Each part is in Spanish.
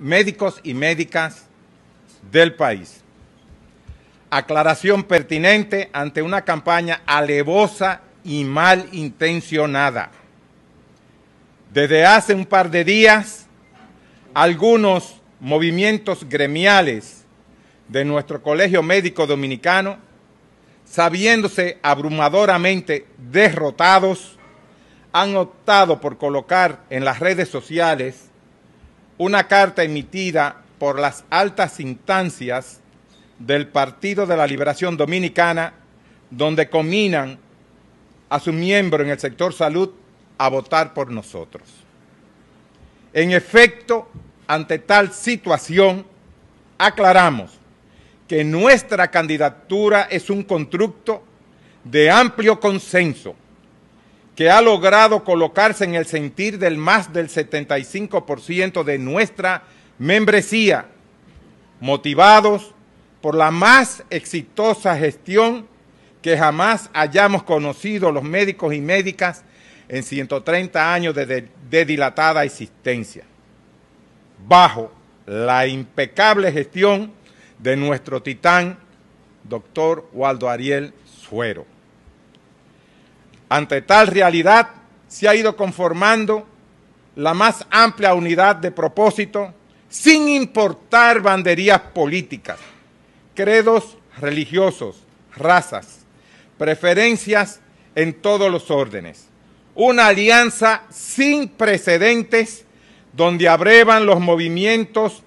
médicos y médicas del país. Aclaración pertinente ante una campaña alevosa y malintencionada. Desde hace un par de días, algunos movimientos gremiales de nuestro Colegio Médico Dominicano, sabiéndose abrumadoramente derrotados, han optado por colocar en las redes sociales una carta emitida por las altas instancias del Partido de la Liberación Dominicana, donde combinan a su miembro en el sector salud a votar por nosotros. En efecto, ante tal situación, aclaramos que nuestra candidatura es un constructo de amplio consenso que ha logrado colocarse en el sentir del más del 75% de nuestra membresía, motivados por la más exitosa gestión que jamás hayamos conocido los médicos y médicas en 130 años de, dilatada existencia, bajo la impecable gestión de nuestro titán, doctor Waldo Ariel Suero. Ante tal realidad se ha ido conformando la más amplia unidad de propósito sin importar banderías políticas, credos religiosos, razas, preferencias en todos los órdenes. Una alianza sin precedentes donde abrevan los movimientos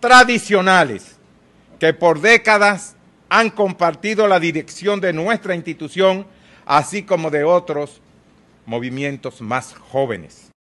tradicionales que por décadas han compartido la dirección de nuestra institución así como de otros movimientos más jóvenes.